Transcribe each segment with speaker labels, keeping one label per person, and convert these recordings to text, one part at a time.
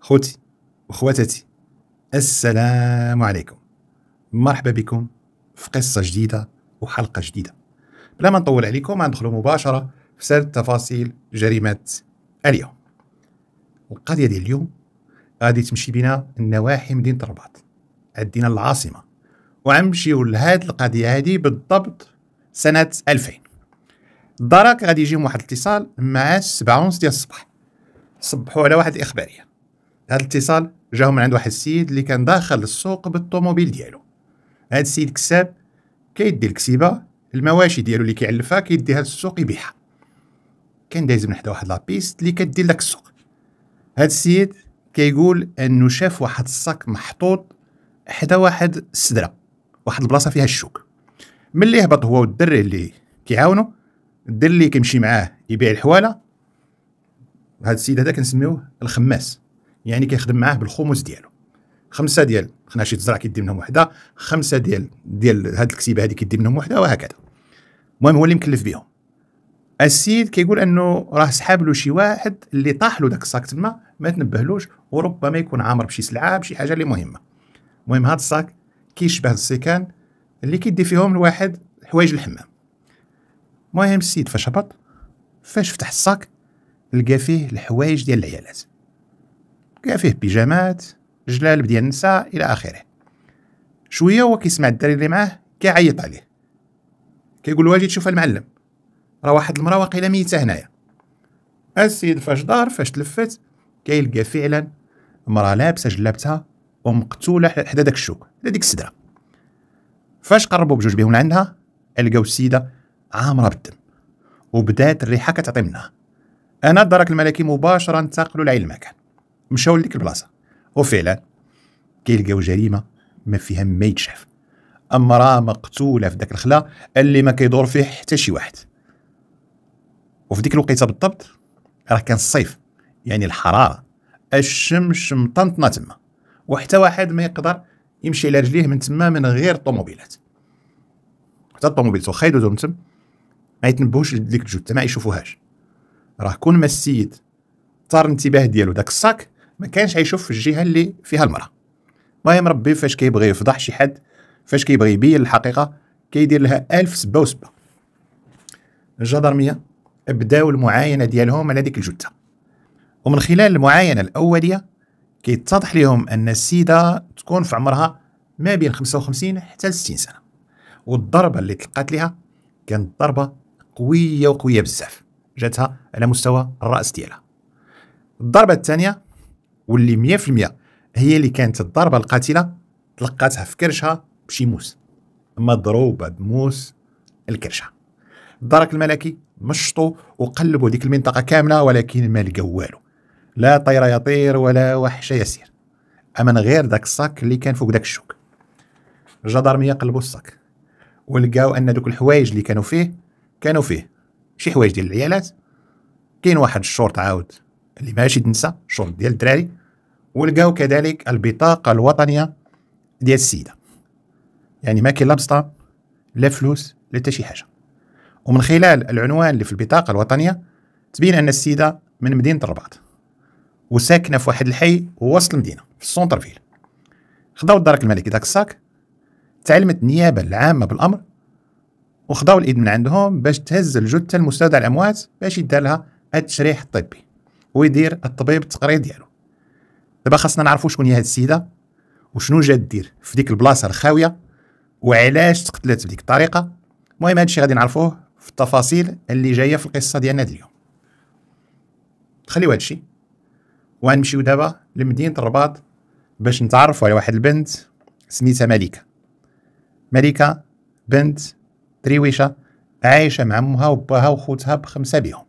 Speaker 1: خوتي وخواتاتي السلام عليكم مرحبا بكم في قصة جديدة وحلقة جديدة بلا ما نطول عليكم ندخلوا مباشرة في سرد تفاصيل جريمة اليوم القضية ديال اليوم غادي تمشي بنا النواحي مدينة الرباط عندنا العاصمة وعمشيو لهاد القضية هادي بالضبط سنة 2000 دراك غادي يجيهم واحد الاتصال مع 7 ونص ديال الصباح صبحوا على واحد الإخبارية هذا الاتصال جاهم من عند واحد السيد اللي كان داخل السوق بالطوموبيل ديالو هذا السيد كساب كيدي الكسيبه المواشي ديالو اللي كيعلفها كيديها للسوق يبيعها كان دايز من حدا واحد لابيست اللي كدير لك السوق هذا السيد كيقول انه شاف واحد الصاك محطوط حدا واحد السدره واحد البلاصه فيها الشوك ملي هبط هو والدري اللي كيعاونو الدري اللي كيمشي معاه يبيع الحواله هذا السيد هذا كنسميوه الخماس يعني كيخدم معاه بالخمس ديالو خمسه ديال خناشي الزرع كيدي منهم وحده خمسه ديال ديال هاد الكسيبه هادي كيدي منهم وحده وهكذا المهم هو اللي مكلف بهم السيد كيقول انه راه سحاب له شي واحد اللي طاح له داك الساك تما ما تنبهلوش وربما يكون عامر بشي سلعه بشي حاجه اللي مهمه المهم هاد الساك كيشبه السيكان اللي كيدي فيهم الواحد حوايج الحمام المهم السيد فاش هبط فاش فتح الساك لقى فيه الحوايج ديال العيالات لقى فيه بيجامات جلالب ديال النساء الى اخره شويه هو كيسمع الدري اللي معاه كيعيط عليه كيقول له اجي تشوف المعلم راه واحد المراه واقيلا ميته هنايا السيد فاش دار فاش تلفت كيلقى فعلا مراه لابسه جلابتها ومقتوله حدا داك الشوك حدا ديك السدره فاش قربوا بجوج بهم لعندها لقاو السيده عامره بالدم وبدات الريحه كتعطي منها انا الدرك الملكي مباشره انتقلوا لعين المكان مشاو لديك البلاصه وفعلا كيلقاو جريمه ما فيها ما يتشاف امراه مقتوله في داك الخلا اللي ما كيدور فيه حتى شي واحد وفي ديك الوقيته بالضبط راه كان الصيف يعني الحراره الشمس مطنطنه تما وحتى واحد ما يقدر يمشي على رجليه من تما من غير الطوموبيلات حتى الطوموبيلات واخا يدوزو من تم ما يتنبهوش لديك الجثه ما يشوفوهاش راه كون ما السيد طار الانتباه ديالو داك الصاك ما كانش هيشوف في الجهه اللي فيها المراه المهم مربي فاش كيبغي يفضح شي حد فاش كيبغي يبين الحقيقه كيدير لها ألف سبا وسبه الجدرميه بداو المعاينه ديالهم على ديك الجثه ومن خلال المعاينه الاوليه كيتضح لهم ان السيده تكون في عمرها ما بين 55 حتى 60 سنه والضربه اللي تلقات لها كانت ضربه قويه وقويه بزاف جاتها على مستوى الراس ديالها الضربه الثانيه واللي 100% هي اللي كانت الضربه القاتله تلقاتها في كرشها بشي موس مضروبه بموس الكرشه الدرك الملكي مشطو وقلبوا ديك المنطقه كامله ولكن ما لقاو والو لا طير يطير ولا وحش يسير اما غير داك الصاك اللي كان فوق داك الشوك الجدرميه قلبوا الصاك ولقاو ان دوك الحوايج اللي كانوا فيه كانوا فيه شي حوايج ديال العيالات كاين واحد الشورت عاود اللي ماشي تنسى الشورت ديال الدراري ولقاو كذلك البطاقة الوطنية ديال السيدة يعني ما كاين لا بسطة لا فلوس لا حتى شي حاجة ومن خلال العنوان اللي في البطاقة الوطنية تبين أن السيدة من مدينة الرباط وساكنة في واحد الحي وسط المدينة في السونتر فيل خداو الدرك الملكي داك الساك تعلمت النيابة العامة بالأمر وخداو الإيد من عندهم باش تهز الجثة المستودع الأموات باش يدير لها التشريح الطبي ويدير الطبيب التقرير ديالو دابا خاصنا نعرفوا شكون هي هاد السيده وشنو جات دير في ديك البلاصه الخاويه وعلاش تقتلت بديك الطريقه المهم هادشي غادي نعرفوه في التفاصيل اللي جايه في القصه ديالنا اليوم خليو هادشي وغنمشيو دابا لمدينه الرباط باش نتعرفوا على واحد البنت سميتها مليكه مليكه بنت تريويشه عايشه مع امها وباها وخوتها بخمسه بيهم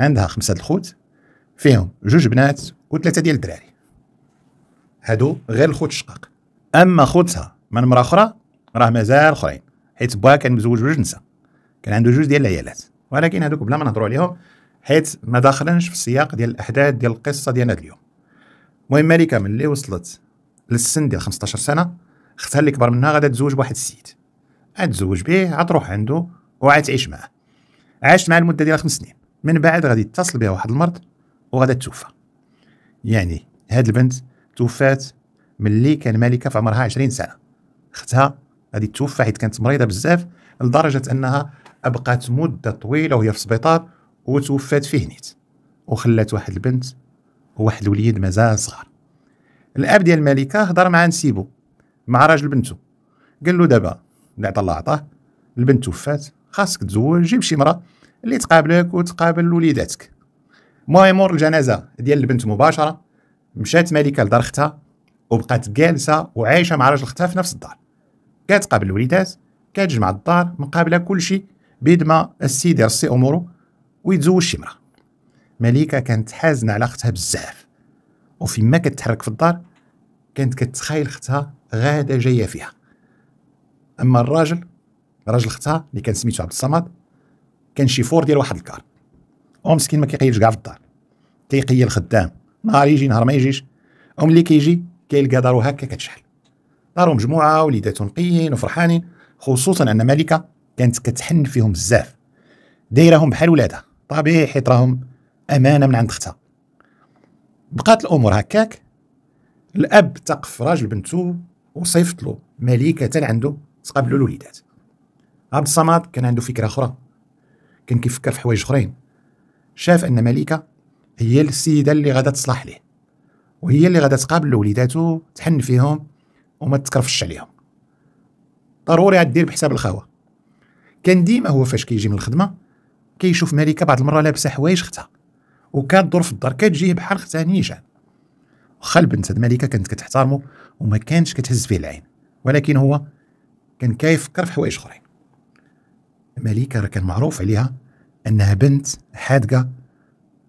Speaker 1: عندها خمسه الخوت فيهم جوج بنات وثلاثه ديال الدراري هادو غير الخوت الشقاق اما خوتها من مرا اخرى راه مازال اخرين حيت باها كان مزوج بجوج نساء كان عنده جوج ديال العيالات ولكن هادوك بلا ما نهضروا عليهم حيت ما داخلنش في السياق ديال الاحداث ديال القصه ديال هذا اليوم المهم ملكه ملي وصلت للسن ديال 15 سنه اختها اللي كبر منها غادا تزوج بواحد السيد غتزوج به عتروح عنده وعتعيش معاه عاشت معاه المده ديال خمس سنين من بعد غادي يتصل بها واحد المرض وغادا توفى يعني هاد البنت توفات ملي كان مالكه في عمرها 20 سنه اختها هذه توفى حيت كانت مريضه بزاف لدرجه انها ابقات مده طويله وهي في السبيطار وتوفات فيه نيت وخلات واحد البنت وواحد الوليد مازال صغار الاب ديال الملكه هضر مع نسيبو مع راجل بنته قال له دابا اللي عطا الله عطاه البنت توفات خاصك تزوج جيب شي مره اللي تقابلك وتقابل وليداتك المهم مور الجنازه ديال البنت مباشره مشات ملكه لدار اختها وبقات جالسه وعايشه مع راجل اختها في نفس الدار كتقابل الوليدات كتجمع الدار مقابله كلشي بيد ما السيد يرسي اموره ويتزوج شي مرة مليكة كانت حازنة على اختها بزاف ما كتحرك في الدار كانت كتخايل اختها غادة جاية فيها اما الراجل راجل اختها اللي كان سميتو عبد الصمد كان شيفور ديال واحد الكار هو مسكين ما كيقيلش كاع في الدار كيقيل خدام نهار يجي نهار ما يجيش او ملي كيجي كيلقى دارو هكا كتشحل دارو مجموعه وليداتو نقيين وفرحانين خصوصا ان ملكه كانت كتحن فيهم بزاف دايرهم بحال ولادها طبيعي حيت راهم امانه من عند اختها بقات الامور هكاك الاب تقف راجل بنته وصيفط له ملكه عنده تقابلوا الوليدات عبد الصمد كان عنده فكره اخرى كان كيفكر في حوايج اخرين شاف أن مليكة هي السيدة اللي غادا تصلح ليه وهي اللي غادا تقابل وليداتو تحن فيهم وما تكرفش عليهم ضروري عاد دير بحساب الخاوه كان ديما هو فاش كيجي من الخدمه كيشوف مليكه بعض المره لابسه حوايج ختها وكادور في الدار كتجيه بحال ختها نيشان وخا البنت هاد مليكه كانت كتحتارمو وما كانش كتهز فيه العين ولكن هو كان كيفكر في حوايج اخرين مليكه راه كان معروف عليها انها بنت حادقه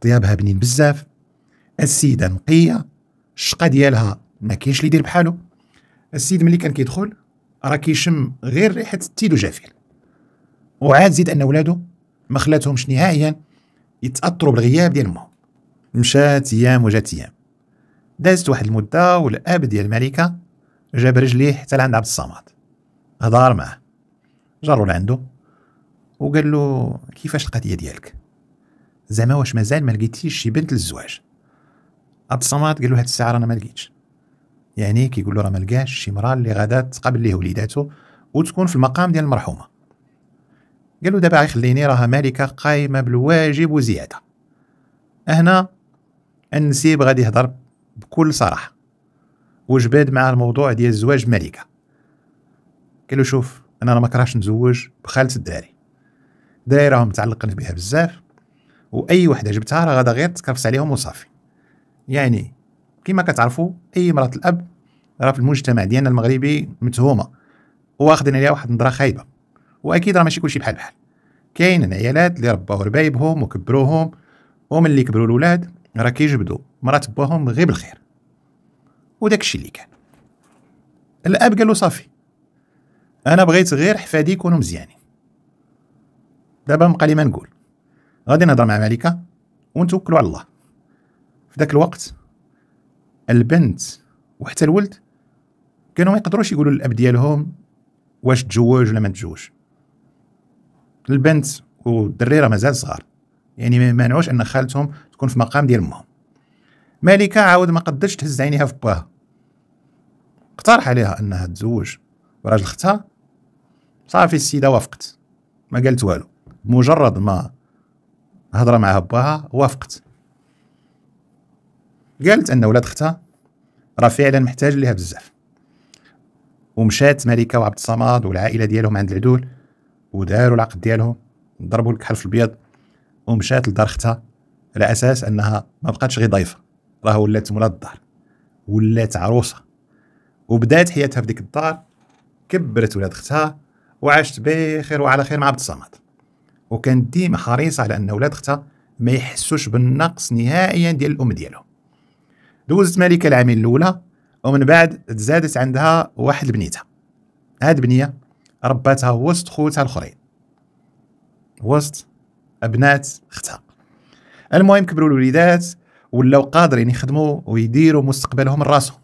Speaker 1: طيابها بنين بزاف السيده نقيه الشقه ديالها ما كاينش اللي يدير بحالو السيد ملي كان كيدخل راه كيشم غير ريحه التيل وجافيل وعاد زيد ان ولادو ما خلاتهمش نهائيا يتاثروا بالغياب ديال مهم مشات ايام وجات ايام دازت واحد المده والاب ديال الملكه جاب رجليه حتى لعند عبد الصمد هضر معاه جرو لعندو وقال له كيفاش القضيه ديالك زعما واش مازال ما لقيتيش شي بنت للزواج هاد الصمات قال له هاد الساعه رانا ما لقيتش يعني كيقول له راه ما لقاش شي مراه اللي غادا تقابل ليه وليداتو وتكون في المقام ديال المرحومه قال له دابا غيخليني راها مالكه قايمه بالواجب وزياده هنا النسيب غادي يهضر بكل صراحه وجباد مع الموضوع ديال الزواج مالكه قال له شوف انا راه ما كرهش نزوج بخالة الداري دايرها متعلقين بها بزاف واي وحده جبتها راه غادا غير تكرفس عليهم وصافي يعني كما كتعرفوا اي مراه الاب راه في المجتمع ديالنا المغربي متهومه واخدين عليها واحد النظره خايبه واكيد راه ماشي كلشي بحال بحال كاين عيالات اللي رباو ربايبهم وكبروهم اللي كبروا الولاد راه كيجبدوا مرات باهم غير بالخير وداك الشيء اللي كان الاب قال له صافي انا بغيت غير حفادي يكونوا مزيانين دابا بقى لي ما نقول غادي نهضر مع مالكة ونتوكلوا على الله في ذاك الوقت البنت وحتى الولد كانوا ما يقدروش يقولوا للاب ديالهم واش تزوج ولا ما تزوجش البنت والدري راه مازال صغار يعني ما يمنعوش ان خالتهم تكون في مقام ديال امهم مالكه عاود ما قدتش تهز عينيها في باها اقترح عليها انها تزوج وراجل اختها صافي السيده وافقت ما قالت والو مجرد ما هضره معها باها وافقت قالت ان ولاد اختها راه فعلا محتاج ليها بزاف ومشات ملكه وعبد الصمد والعائله ديالهم عند العدول وداروا العقد ديالهم ضربوا الكحل في البيض ومشات لدار اختها على اساس انها ما بقاتش غير ضيفه راه ولات مولات الدار ولات عروسه وبدات حياتها في ديك الدار كبرت ولاد اختها وعاشت بخير وعلى خير مع عبد الصمد وكانت ديما حريصه على ان ولاد اختها ما يحسوش بالنقص نهائيا ديال الام ديالهم دوزت ملكه العامين الاولى ومن بعد تزادت عندها واحد بنيتها هاد بنيه رباتها وسط خوتها الاخرين وسط ابنات اختها المهم كبروا الوليدات ولاو قادرين يخدموا ويديروا مستقبلهم راسهم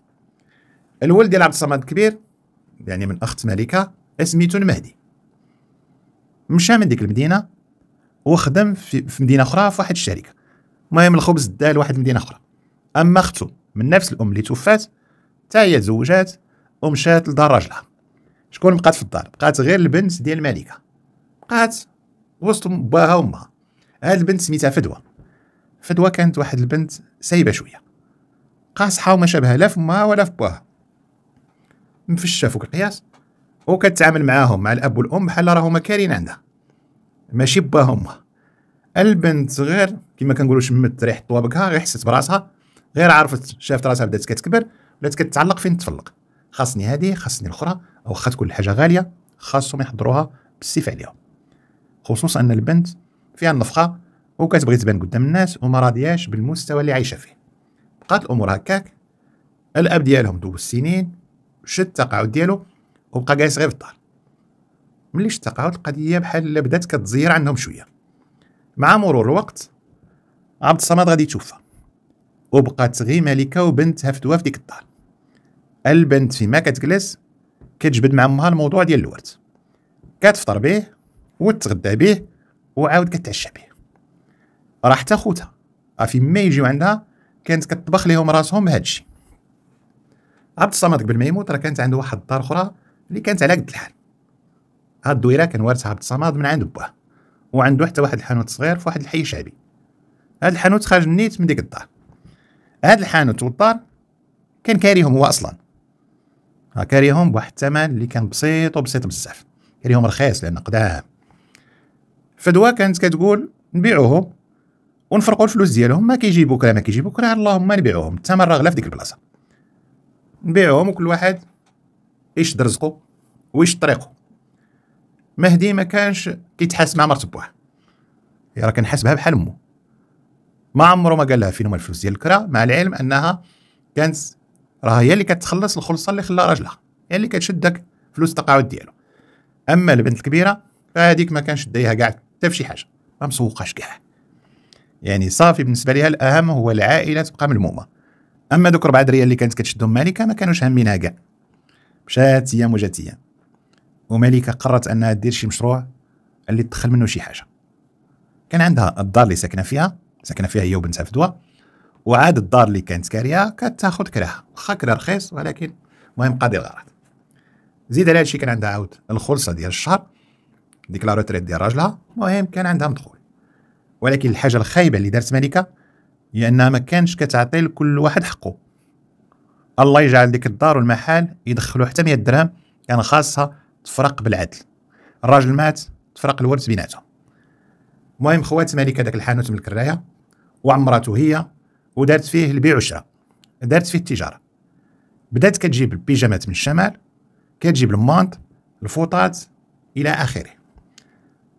Speaker 1: الولد ديال عبد الصمد الكبير يعني من اخت ملكه سميتو المهدي مشى من ديك المدينه وخدم في, في مدينه اخرى في واحد الشركه المهم الخبز داه لواحد المدينه اخرى اما اختو من نفس الام اللي توفات حتى هي تزوجات ومشات لدار راجلها شكون بقات في الدار بقات غير البنت ديال الملكه بقات وسط باها وامها هاد البنت سميتها فدوى فدوى كانت واحد البنت سايبه شويه قاصحه وما شابها لا في امها ولا في باها مفشه فوق القياس وكتعامل معاهم مع الاب والام بحال راهما كارين عندها ماشي با هما البنت غير كما كنقولوا شمت ريح طوابقها غير حست براسها غير عرفت شافت راسها بدات كتكبر بدات كتعلق فين تفلق خاصني هذه خاصني الاخرى واخا تكون الحاجه غاليه خاصهم يحضروها بالسيف عليها خصوصا ان البنت فيها النفخه وكتبغي تبان قدام الناس وما راضياش بالمستوى اللي عايشه فيه بقات الامور هكاك الاب ديالهم دوز السنين شد التقاعد ديالو وبقى جالس غير في الدار ملي اشتقاوت القضيه بحال بدات كتزير عندهم شويه مع مرور الوقت عبد الصمد غادي يتوفى وبقات غير ملكه وبنتها فدوه في ديك الدار البنت فيما كتجلس كتجبد مع امها الموضوع ديال الورد كتفطر به وتتغدى به وعاود كتعشى به راه حتى خوتها في ما يجيو عندها كانت كتطبخ ليهم راسهم بهذا الشيء عبد الصمد قبل ما يموت راه كانت عنده واحد الدار اخرى اللي كانت على قد الحال هاد الدويره كان وارثها عبد الصمد من عند باه وعندو حتى واحد الحانوت صغير في واحد الحي شعبي هاد الحانوت خرج نيت من ديك الدار هاد الحانوت والدار كان كاريهم هو اصلا ها كاريهم بواحد الثمن اللي كان بسيط وبسيط بزاف كاريهم رخيص لان قدام فدوا كانت كتقول نبيعوهم ونفرقوا الفلوس ديالهم ما كيجيبوك لا ما كيجيبوك لا اللهم نبيعوهم الثمن راه غلا في ديك البلاصه نبيعوهم وكل واحد ايش درزقو وايش طريقه مهدي ما كانش كيتحاسب مع مرت بواه هي راه كنحاسبها بحال امه ما عمره ما قال لها فين هما الفلوس ديال الكرا مع العلم انها كانت راه هي اللي كتخلص الخلصه اللي خلى راجلها هي اللي كتشد داك فلوس التقاعد ديالو اما البنت الكبيره فهذيك ما كانش دايها كاع حتى فشي حاجه ما مسوقاش كاع يعني صافي بالنسبه ليها الاهم هو العائله تبقى ملمومه اما دوك ربعه دريال اللي كانت كتشدهم مالكه ما كانوش هامينها كاع وجات ايام ومالكة قررت انها دير شي مشروع اللي تدخل منه شي حاجه كان عندها الدار اللي ساكنه فيها ساكنه فيها هي وبنتها فدوى وعاد الدار اللي كانت كاريها كتاخد كراها واخا كرا رخيص ولكن المهم قاضي الغرض زيد على هادشي كان عندها عاود الخلصه ديال الشهر ديك لا روتريت ديال راجلها المهم كان عندها مدخول ولكن الحاجه الخايبه اللي دارت مالكه هي انها ما كانش كتعطي لكل واحد حقه الله يجعل ديك الدار والمحل يدخلوا حتى 100 درهم كان يعني خاصها تفرق بالعدل الراجل مات تفرق الورث بيناتهم المهم خوات مالك هذاك الحانوت من الكرايه وعمراته هي ودارت فيه البيع والشراء دارت فيه التجاره بدات كتجيب البيجامات من الشمال كتجيب المانط الفوطات الى اخره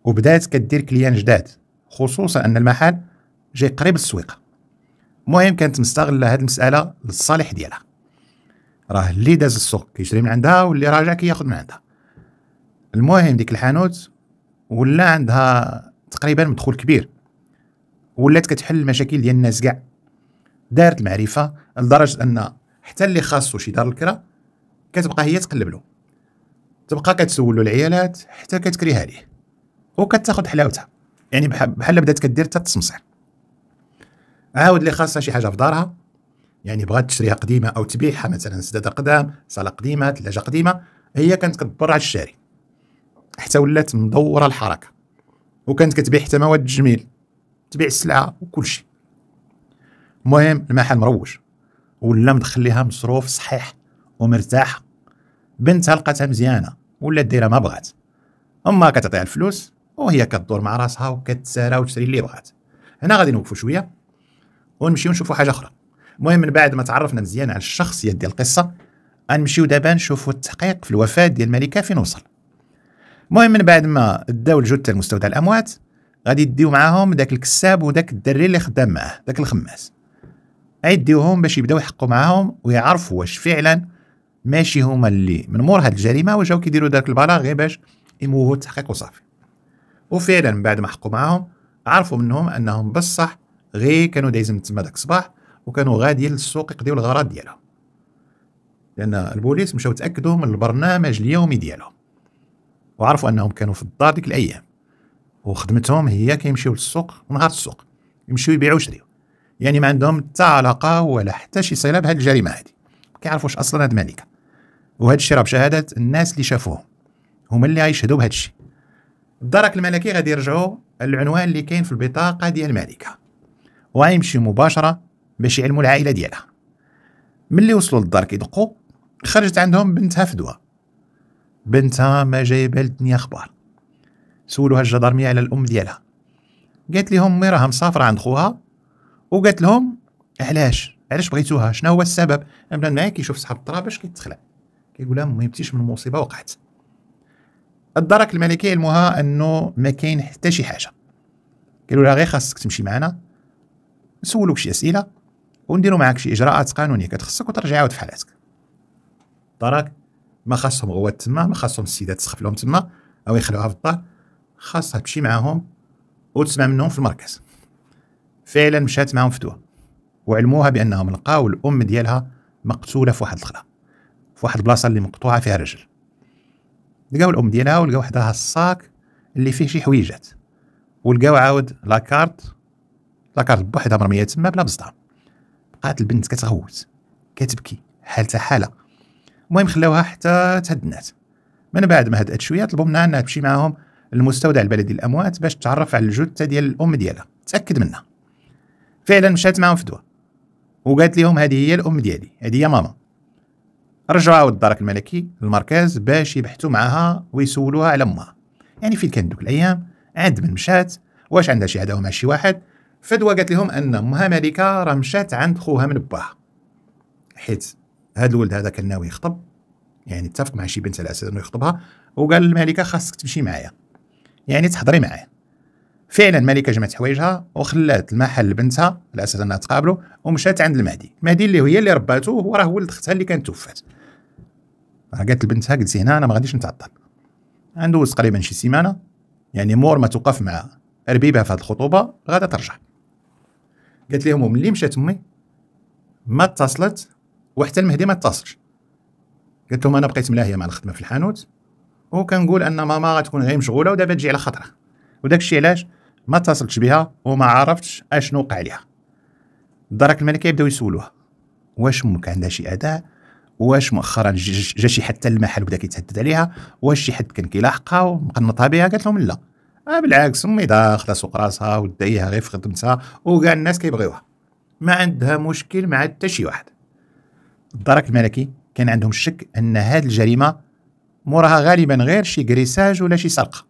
Speaker 1: وبدات كدير كليان جداد خصوصا ان المحل جاي قريب السويقه المهم كانت مستغله هذه المساله للصالح ديالها راه اللي داز السوق كيشري من عندها واللي راجع كياخذ من عندها المهم ديك الحانوت ولا عندها تقريبا مدخول كبير ولات كتحل المشاكل ديال الناس كاع دارت المعرفه لدرجه ان حتى اللي خاصو شي دار الكرا كتبقى هي تقلب له تبقى كتسولو العيالات حتى كتكريها ليه وكتاخذ حلاوتها يعني بحال بدات كدير حتى التصمصير عاود اللي خاصها شي حاجه في دارها يعني بغات تشريها قديمه او تبيعها مثلا سداده قدام صاله قديمه ثلاجه قديمه هي كانت كتدبر على الشاري حتى ولات مدوره الحركه وكانت كتبيع حتى مواد التجميل تبيع السلعه وكل شيء المهم المحل مروج ولا مدخل ليها مصروف صحيح ومرتاحه بنتها لقاتها مزيانه ولا دايره ما بغات امها كتعطيها الفلوس وهي كدور مع راسها وكتسارى وتشري اللي بغات هنا غادي نوقفوا شويه ونمشيو نشوفوا حاجه اخرى المهم من بعد ما تعرفنا مزيان على الشخصيه ديال القصه غنمشيو دابا نشوفوا التحقيق في الوفاه ديال الملكه فين وصل المهم من بعد ما داو الجثه لمستودع الاموات غادي يديو معاهم داك الكساب وداك الدري اللي خدام معاه داك الخماس عيديوهم باش يبداو يحقوا معاهم ويعرفوا واش فعلا ماشي هما اللي من مور هاد الجريمه وجاو كيديروا داك البلاغ غير باش يموهوا التحقيق وصافي وفعلا من بعد ما حقوا معاهم عرفوا منهم انهم بصح غير كانوا دايزين تما داك الصباح وكانوا غاديين للسوق يقضيو الغراض ديالهم لان البوليس مشاو تاكدوا من البرنامج اليومي ديالهم وعرفوا انهم كانوا في الدار ديك الايام وخدمتهم هي كيمشيو للسوق ونهار السوق يمشيو يبيعوا ويشريو يعني ما عندهم حتى علاقه ولا حتى شي صله بهاد الجريمه هادي ما كيعرفوش اصلا هاد الملكه وهذا الشيء راه بشهاده الناس اللي شافوهم هما اللي غيشهدوا بهذا الشيء الدرك الملكي غادي يرجعوا العنوان اللي كاين في البطاقه ديال الملكه وغيمشي مباشره باش يعلموا العائله ديالها ملي وصلوا للدار كيدقوا خرجت عندهم بنتها فدوى بنتها ما جايبه للدنيا اخبار سولوها الجدرميه على الام ديالها قالت لهم مي راها مسافره عند خوها وقالت لهم علاش علاش بغيتوها شنو هو السبب بنادم معايا كيشوف صحاب الطرا باش كيتخلع كيقول لها ما يبتيش من المصيبه وقعت الدرك الملكي علموها انه ما كاين حتى شي حاجه قالوا لها غير خاصك تمشي معنا نسولوك شي اسئله ونديروا معاك شي اجراءات قانونيه كتخصك وترجع عاود في حالاتك دراك ما خاصهم غوات تما ما خاصهم السيدات تسخف لهم تما او يخلوها في الدار خاصها تمشي معاهم وتسمع منهم في المركز فعلا مشات معاهم فتوى وعلموها بانهم لقاو الام ديالها مقتوله في واحد الخلا في واحد البلاصه اللي مقطوعه فيها رجل لقاو الام ديالها ولقاو حداها الصاك اللي فيه شي حويجات ولقاو عاود لاكارت لاكارت بوحدها مرميه تما بلا بصدام لقات البنت كتغوت كتبكي حالتها حاله المهم خلاوها حتى تهدنات من بعد ما هدات شويه طلبوا منها انها تمشي معاهم المستودع البلدي الاموات باش تتعرف على الجثه ديال الام ديالها تاكد منها فعلا مشات معاهم فدوى وقالت لهم هذه هي الام ديالي هذه هي ماما رجعوا الدرك الملكي المركز باش يبحثوا معها ويسولوها على امها يعني فين كانت دوك الايام عند من مشات واش عندها شي عداوه مع شي واحد فدوى قالت لهم ان امها ملكه راه مشات عند خوها من باها حيت هاد الولد هذا كان ناوي يخطب يعني اتفق مع شي بنت على اساس انه يخطبها وقال الملكة خاصك تمشي معايا يعني تحضري معايا فعلا الملكه جمعت حوايجها وخلات المحل لبنتها على اساس انها تقابلو ومشات عند المهدي المهدي اللي هي اللي رباته هو راه ولد اختها اللي كانت توفات قالت لبنتها قلتي هنا انا ما غاديش نتعطل عنده تقريبا شي سيمانه يعني مور ما توقف مع ربيبها في هذه الخطوبه غادا ترجع قالت لهم ملي مشات امي ما اتصلت وحتى المهدي ما اتصلش قالت لهم انا بقيت ملاهيه مع الخدمه في الحانوت وكنقول ان ماما غتكون غير مشغوله ودابا تجي على خطره وداك الشيء علاش ما اتصلتش بها وما عرفتش اشنو وقع ليها الدرك الملكه يبداو يسولوها واش امك عندها شي اداء واش مؤخرا جا شي حد حتى المحل بدا كيتهدد عليها واش شي حد كان كيلاحقها ومقنطها بها قالت لهم لا آه بالعكس امي داخله سوق راسها ودايها غير في خدمتها وكاع الناس كيبغيوها ما عندها مشكل مع حتى شي واحد الدرك الملكي كان عندهم الشك ان هذه الجريمه موراها غالبا غير شي كريساج ولا شي سرقه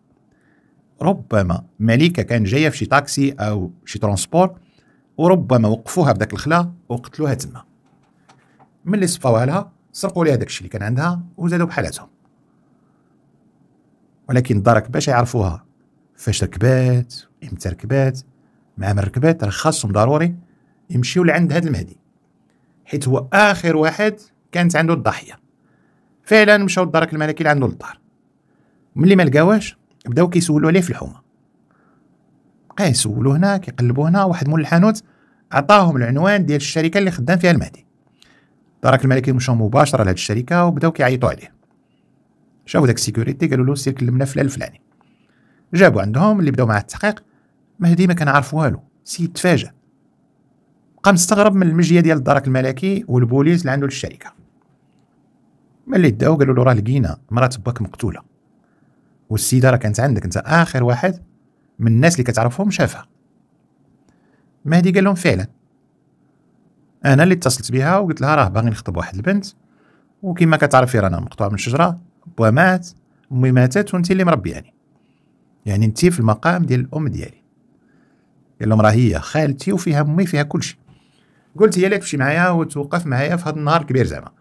Speaker 1: ربما مليكه كان جايه في شي طاكسي او شي ترونسبور وربما وقفوها بداك الخلا وقتلوها تما ملي صفاوها لها سرقوا ليها داكشي اللي كان عندها وزادوا بحالاتهم ولكن الدرك باش يعرفوها فاش ركبات امتى ركبات مع من ركبات راه خاصهم ضروري يمشيو لعند هذا المهدي حيت هو اخر واحد كانت عنده الضحيه فعلا مشاو الدرك الملكي لعندو للدار ملي ما لقاوهش بداو كيسولوا عليه في الحومه بقى يسولوا هنا كيقلبوا هنا واحد مول الحانوت عطاهم العنوان ديال الشركه اللي خدام فيها المهدي الدرك الملكي مشاو مباشره لهاد الشركه وبداو كيعيطوا عليه شافوا داك السيكوريتي قالوا له سير كلمنا فلان الفلاني جابوا عندهم اللي بداو مع التحقيق مهدي ما كان عارف والو سيد تفاجأ قام مستغرب من المجيه ديال الدرك الملكي والبوليس اللي عنده للشركه ملي داو قالوا له راه لقينا مرات باك مقتوله والسيده راه كانت عندك انت اخر واحد من الناس اللي كتعرفهم شافها مهدي قال لهم فعلا انا اللي اتصلت بها وقلت لها راه باغي نخطب واحد البنت وكما كتعرفي رانا مقطوع من الشجره بوا مات امي ماتت وانت اللي مربياني يعني انت في المقام ديال الام ديالي قال لهم راه هي خالتي وفيها امي فيها كل شيء قلت هي اللي تمشي معايا وتوقف معايا في هذا النهار الكبير زعما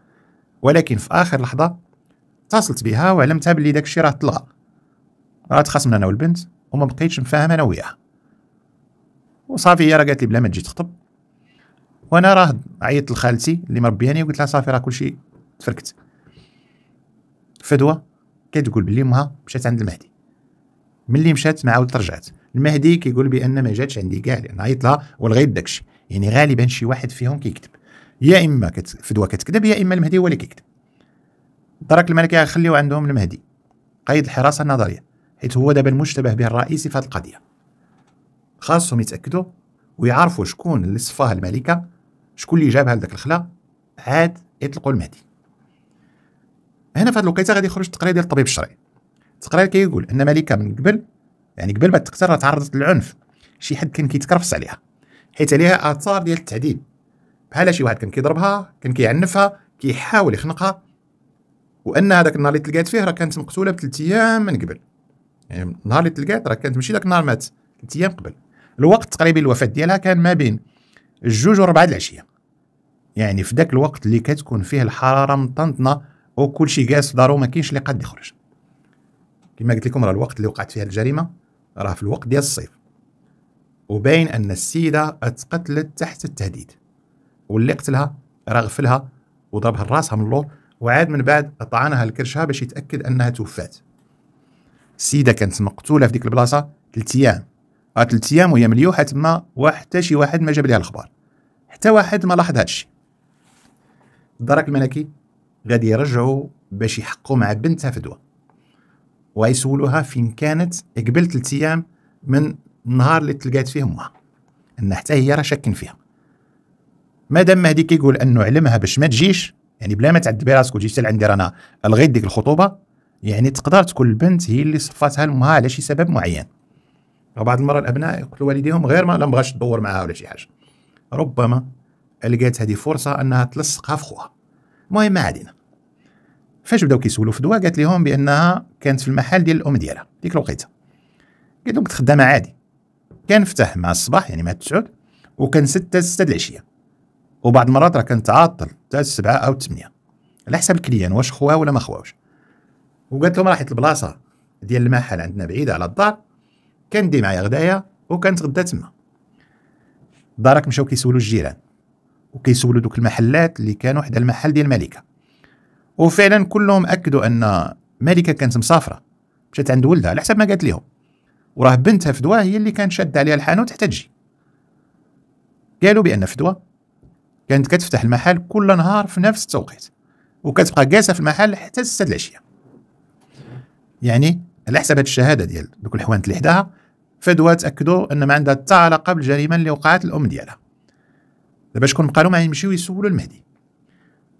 Speaker 1: ولكن في اخر لحظه اتصلت بها وعلمتها باللي داك الشيء راه طلع راه تخاصمنا انا والبنت وما بقيتش مفاهم انا وياها وصافي هي راه قالت لي بلا ما تجي تخطب وانا راه عيطت لخالتي اللي مربياني وقلت لها صافي راه كلشي تفركت فدوى كتقول بلي امها مشات عند المهدي ملي مشات ما عاودت رجعت المهدي كيقول بان ما جاتش عندي كاع لان عيط لها ولغيت داكشي يعني غالبا شي واحد فيهم كيكذب يا اما كت... كتكذب يا اما المهدي هو اللي كيكذب درك الملكة خليو عندهم المهدي قيد الحراسه النظريه حيث هو دابا المشتبه به الرئيسي في هذه القضيه خاصهم يتاكدوا ويعرفوا شكون اللي صفاها الملكه شكون اللي جابها لذاك الخلا عاد يطلقوا المهدي هنا في هذه الوقيته غادي يخرج التقرير ديال الطبيب الشرعي التقرير كيقول ان ملكه من قبل يعني قبل ما تقتل تعرضت للعنف شي حد كان كي عليها حيت عليها اثار ديال التعذيب بحال شي واحد كان كيضربها كان كيعنفها كيحاول يخنقها وان هذاك النهار اللي تلقات فيه راه كانت مقتوله بثلاث ايام من قبل يعني النهار اللي تلقات راه كانت ماشي ذاك النهار مات ثلاث ايام قبل الوقت تقريبي الوفاه ديالها كان ما بين الجوج وربعة العشيه يعني في ذاك الوقت اللي كتكون فيه الحراره مطنطنه وكلشي جالس في دارو ما كاينش اللي قاد يخرج كما قلت لكم راه الوقت اللي وقعت فيها الجريمه راه في الوقت ديال الصيف وباين ان السيده اتقتلت تحت التهديد واللي قتلها راه غفلها وضربها راسها من اللور وعاد من بعد طعنها الكرشها باش يتاكد انها توفات السيده كانت مقتوله في ديك البلاصه 3 ايام راه 3 ايام وهي مليوحه تما وحتى شي واحد ما جاب ليها الخبر حتى واحد ما لاحظ هادشي الدرك الملكي غادي يرجعوا باش يحقوا مع بنتها فدوه ويسولوها فين كانت قبل ثلاث ايام من النهار اللي تلقات فيه امها ان حتى هي راه شاكين فيها مادام مهدي كيقول انه علمها باش ما تجيش يعني بلا ما تعذبي راسك وتجي حتى رانا الغيت ديك الخطوبه يعني تقدر تكون البنت هي اللي صفاتها لامها على شي سبب معين وبعض المرة الأبناء يقتلوا والديهم غير ما بغاش تدور معاها ولا شي حاجة ربما لقات هذه فرصة أنها تلصقها في خوها المهم ما علينا فاش بداو كيسولوا فدوى قالت لهم بانها كانت في المحل ديال الام ديالها ديك الوقيته قالت لهم كنت خدامه عادي كان فتح مع الصباح يعني مع التسعود وكان ستة ستة العشيه وبعض المرات راه كانت تعطل حتى السبعه او الثمانيه على حسب الكليان واش خواه ولا ما خواوش وقالت لهم راحت البلاصه ديال المحل عندنا بعيده على الدار كندي معايا غدايا وكنتغدى تما دارك مشاو كيسولوا الجيران وكيسولوا دوك المحلات اللي كانوا حدا المحل ديال الملكه وفعلا كلهم اكدوا ان ملكه كانت مسافره مشات عند ولدها على حسب ما قالت لهم وراه بنتها فدوى هي اللي كان شاد عليها الحانوت حتى تجي قالوا بان فدوى كانت كتفتح المحل كل نهار في نفس التوقيت وكتبقى جالسه في المحل حتى السد العشيه يعني على حسب هاد الشهاده ديال دوك الحوانت اللي حداها فدوى تاكدوا ان ما عندها حتى علاقه بالجريمه اللي وقعت الام ديالها دابا شكون بقالو ما يمشيو يسولوا المهدي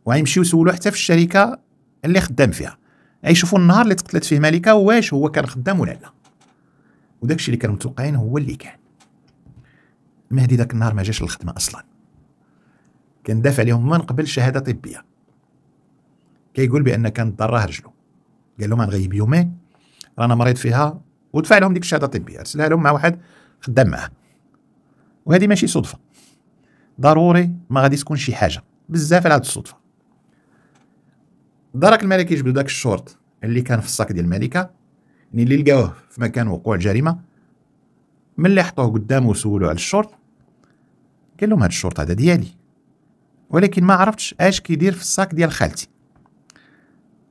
Speaker 1: وغيمشيو يسولو حتى في الشركه اللي خدام فيها غيشوفوا النهار اللي تقتلت فيه ملكه واش هو كان خدام ولا لا وداك الشيء اللي كانوا متوقعين هو اللي كان مهدي داك النهار ما جاش للخدمه اصلا كان دافع لهم من قبل شهاده طبيه كيقول بان كان ضرها رجلو قال لهم غنغيب يومين رانا مريض فيها ودفع لهم ديك الشهاده الطبيه ارسلها لهم مع واحد خدام معاه وهذه ماشي صدفه ضروري ما غادي تكون شي حاجه بزاف على هذه الصدفه دارك الملك يجبدوا داك الشورت اللي كان في الصاك ديال الملكه يعني اللي لقاوه في مكان وقوع الجريمه ملي حطوه قدامه وسولو على الشورت قال لهم هاد الشورت هذا ديالي ولكن ما عرفتش اش كيدير في الصاك ديال خالتي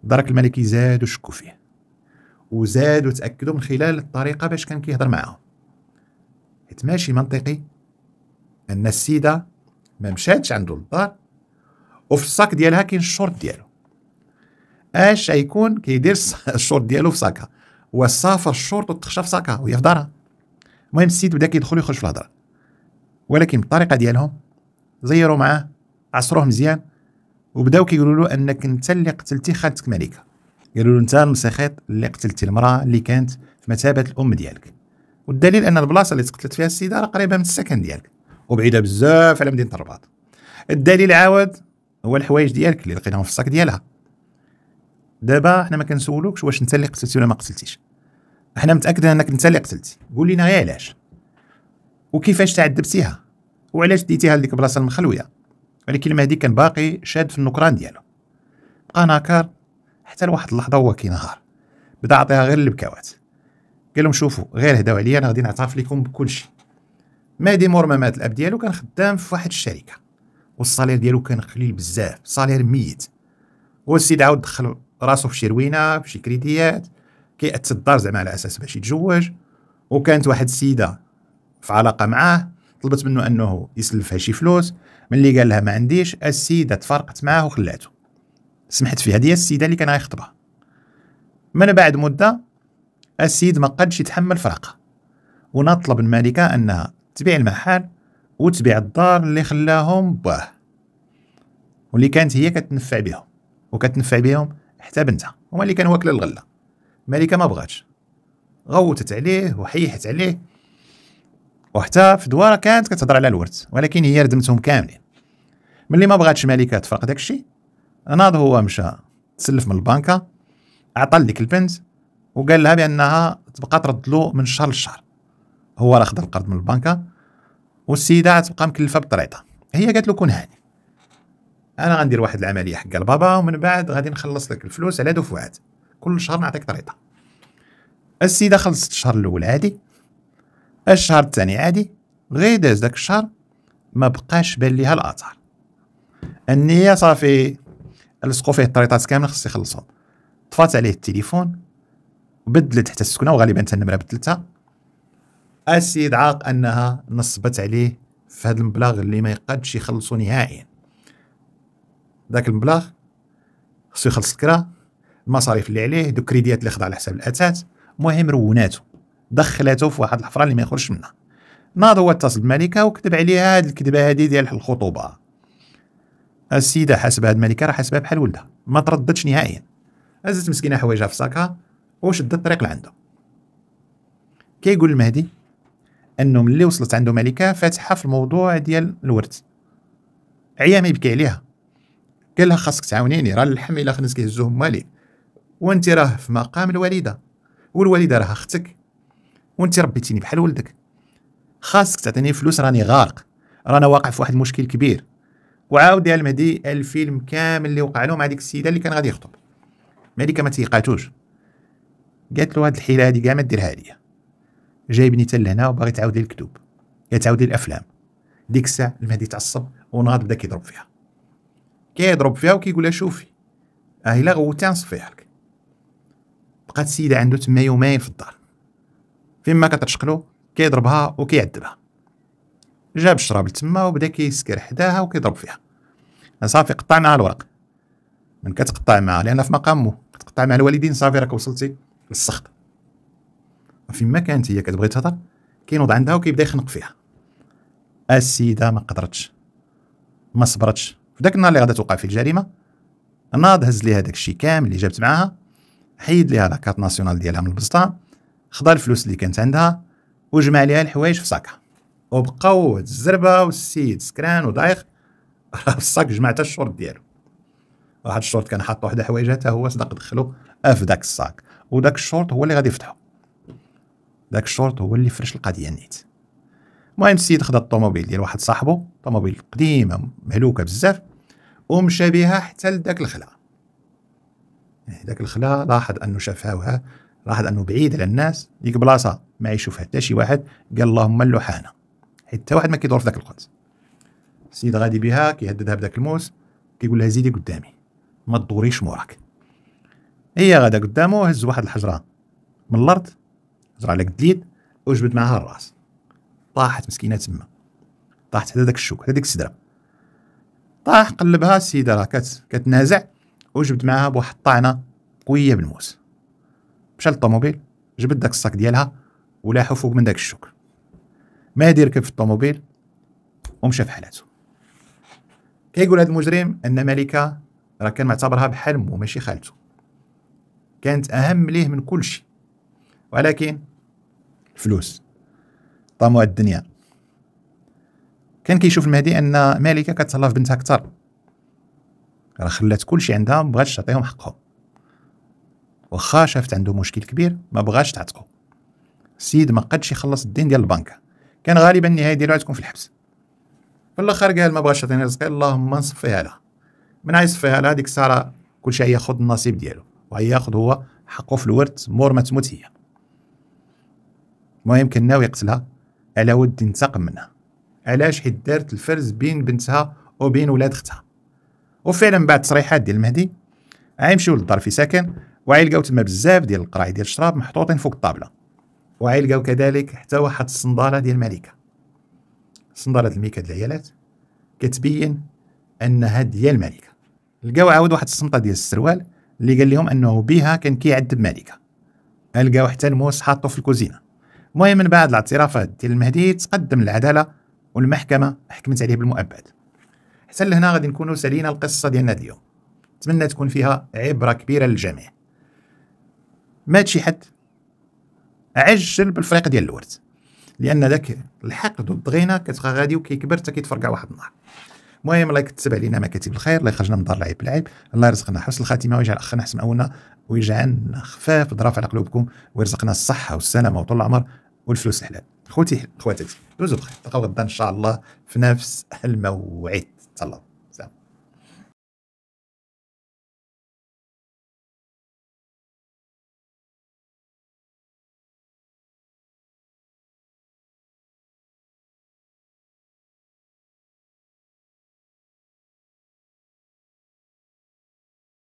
Speaker 1: دارك الملك زادوا شكوا فيه وزادوا تاكدوا من خلال الطريقه باش كان كيهضر معاهم حيت ماشي منطقي ان السيده ما مشاتش عنده للدار وفي الصاك ديالها كاين الشورت ديالو اش يكون كيدير الشورت ديالو في ساكا وصافا الشورت وتخشى في ساكا وهي في دارها المهم السيد بدا كيدخل يخرج في الهضره ولكن بالطريقه ديالهم زيروا معاه عصروه مزيان وبداو كيقولوا له انك انت اللي قتلتي خالتك مليكه قالوا له انت المسخيط اللي قتلتي المراه اللي كانت في مثابه الام ديالك والدليل ان البلاصه اللي تقتلت فيها السيده راه قريبه من السكن ديالك وبعيده بزاف على مدينه الرباط الدليل عاود هو الحوايج ديالك اللي لقيناهم في الصاك ديالها دابا حنا ما كنسولوكش واش انت اللي قتلتي ولا ما قتلتيش حنا متاكدين انك انت اللي قتلتي قول لنا غير علاش وكيفاش تعذبتيها وعلاش ديتيها لديك البلاصه المخلويه الكلمه هذه كان باقي شاد في النكران ديالو بقى ناكر حتى لواحد اللحظه هو كينهار بدا عطيها غير البكاوات قال لهم شوفوا غير هداو عليا انا غادي نعترف لكم بكل شيء مادي مور ما مات الاب ديالو كان خدام في واحد الشركه والصالير ديالو كان قليل بزاف صالير ميت والسيد عاود دخل راسو في شي روينه في شي كريديات كيأت الدار زعما على اساس باش يتزوج وكانت واحد السيده في علاقه معاه طلبت منه انه يسلفها شي فلوس ملي قال لها ما عنديش السيده تفرقت معاه وخلاته سمحت فيها هذه السيده اللي كان غيخطبها من بعد مده السيد ما قدش يتحمل فراقه ونطلب الملكه انها تبيع المحل وتبيع الدار اللي خلاهم باه واللي كانت هي كتنفع بهم وكتنفع بهم حتى بنتها هما اللي كانوا واكله الغله الملكه ما بغاتش غوتت عليه وحيحت عليه وحتى في دواره كانت كتهضر على الورث ولكن هي ردمتهم كاملين ملي ما بغاتش ملكه تفرق داكشي ناض هو مشى تسلف من البنكه عطى لديك البنت وقال لها بانها تبقى ترد له من شهر لشهر هو راه خد القرض من البنكه والسيده تبقى مكلفه بالطريطه هي قالت له كون هاني انا غندير واحد العمليه حق البابا ومن بعد غادي نخلص لك الفلوس على دفعات كل شهر نعطيك طريطه السيده خلصت الشهر الاول عادي الشهر الثاني عادي غير داز داك الشهر ما بقاش بان ليها الاثار النيه صافي لصقوا فيه الطريطات كامل خصو يخلصو طفات عليه التليفون بدلت حتى السكنه وغالبا حتى النمره بدلتها السيد عاق انها نصبت عليه في هذا المبلغ اللي ما يقدش يخلصو نهائيا ذاك المبلغ خصو يخلص الكرا المصاريف اللي عليه دوك كريديات اللي خدا على حساب الاثاث المهم روناتو دخلاتو في واحد الحفره اللي ما يخرجش منها ناض هو اتصل بالملكه وكتب عليها هاد الكذبه هادي ديال الخطوبه السيده حاسبه هاد الملكه راه حاسبها بحال ولدها ما ترددش نهائيا هزت مسكينه حوايجها في صاكها وشدت الطريق لعنده كيقول المهدي انه ملي وصلت عنده ملكه فاتحه في الموضوع ديال الورد عيا ما يبكي عليها قال لها خاصك تعاونيني راه اللحم الا خنس كيهزوه مالي وانت راه في مقام الوالده والوالده راه اختك وانت ربيتيني بحال ولدك خاصك تعطيني فلوس راني غارق رانا واقع في واحد المشكل كبير وعاود ديال المهدي الفيلم كامل اللي وقع له مع ديك السيده اللي كان غادي يخطب مليكه ما تيقاتوش قالت له هاد الحيله هادي كاع ما ديرها ليا جايبني حتى لهنا وباغي تعاود لي الكتب يا تعاود لي الافلام ديك الساعه المهدي تعصب وناض بدا كيضرب فيها كيضرب فيها وكيقول لها شوفي اه الا غوتي غنصفيها لك بقات السيده عنده تما يومين في الدار ما كتشقلو كيضربها وكيعذبها جاب الشراب لتما وبدا كيسكر حداها وكيضرب فيها صافي قطع معها الورق من كتقطع معها لان في مقامو كتقطع مع الوالدين صافي راك وصلتي للسخط ما كانت هي كتبغي تهضر كينوض عندها وكيبدا يخنق فيها السيده ما قدرتش ما صبرتش داك النهار اللي غادا توقع فيه الجريمه ناض هز ليها داك الشيء كامل اللي جابت معاها حيد ليها لاكارت ناسيونال ديالها من البسطه خدا الفلوس اللي كانت عندها وجمع ليها الحوايج في صاكها وبقاو الزربه والسيد سكران وضايق راه في الصاك جمع حتى الشورت ديالو واحد الشورت كان حاط واحد الحوايج حتى هو صدق دخلو في داك الصاك وداك الشورت هو اللي غادي يفتحو داك الشورت هو اللي فرش القضيه نيت المهم السيد خدا الطوموبيل ديال واحد صاحبه طوموبيل قديمه مهلوكه بزاف ومشى بها حتى لذاك الخلا إيه، ذاك الخلا لاحظ انه شافوها لاحظ انه بعيد على الناس ديك بلاصه ما يشوفها حتى شي واحد قال اللهم اللحانه حتى واحد ما كيدور في ذاك القدس السيد غادي بها كيهددها بداك الموس كيقول لها زيدي قدامي ما تدوريش موراك هي غادا قدامه هز واحد الحجره من الارض زرع على قد اليد وجبد معها الراس طاحت مسكينه تما طاحت حتى داك الشوك حتى ديك السدره طاح قلبها السيده راه كت... كتنازع وجبد معاها بواحد الطعنه قويه بالموس مشى للطوموبيل جبد داك الصاك ديالها ولاحو فوق من داك الشوك ما يدير كيف الطوموبيل ومشى في حالته كيقول هذا المجرم ان ملكه راه كان معتبرها بحال مو ماشي خالته كانت اهم ليه من كل شيء ولكن الفلوس طموح الدنيا كان كيشوف المهدي ان مالكه كتهلا في بنتها اكثر راه خلات كلشي عندها ما بغاتش تعطيهم حقهم واخا شافت عنده مشكل كبير ما بغاتش تعتقو السيد ما قدش يخلص الدين ديال البنكه كان غالبا النهايه ديالو غتكون في الحبس في الاخر قال ما بغاش تعطيني رزقي اللهم نصفيها لها من غيصفيها لها ديك الساعه كلشي ياخذ النصيب ديالو وياخذ هو حقه في الورث مور ما تموت هي المهم كان ناوي يقتلها على ود ينتقم منها علاش حيت دارت الفرز بين بنتها وبين ولاد اختها وفعلا من بعد التصريحات ديال المهدي غيمشيو للدار في سكن وعيلقاو تما بزاف ديال القراعي ديال الشراب محطوطين فوق الطابله وعيلقاو كذلك حتى واحد الصنداله ديال الملكه صنداله الميكا ديال العيالات كتبين انها ديال الملكه لقاو عاود واحد الصمطه ديال السروال اللي قال لهم انه بها كان كيعذب الملكه لقاو حتى الموس حاطو في الكوزينه المهم من بعد الاعترافات ديال المهدي تقدم العداله والمحكمه حكمت عليه بالمؤبد حتى لهنا غادي نكونوا سالينا القصه ديالنا اليوم نتمنى تكون فيها عبره كبيره للجميع مات شي حد عجل بالفريق ديال الورد لان ذاك الحقد والضغينه كتبقى غادي وكيكبر حتى كيتفرقع واحد النهار المهم الله يكتب علينا مكاتب الخير الله يخرجنا من دار العيب بالعيب الله يرزقنا حسن الخاتمه ويجعل اخرنا احسن اولنا ويجعلنا خفاف ضرافة على قلوبكم ويرزقنا الصحه والسلامه وطول العمر والفلوس الحلال خوتي خواتاتي دوزو بخير تلقاو غدا ان شاء الله في نفس الموعد تهلاو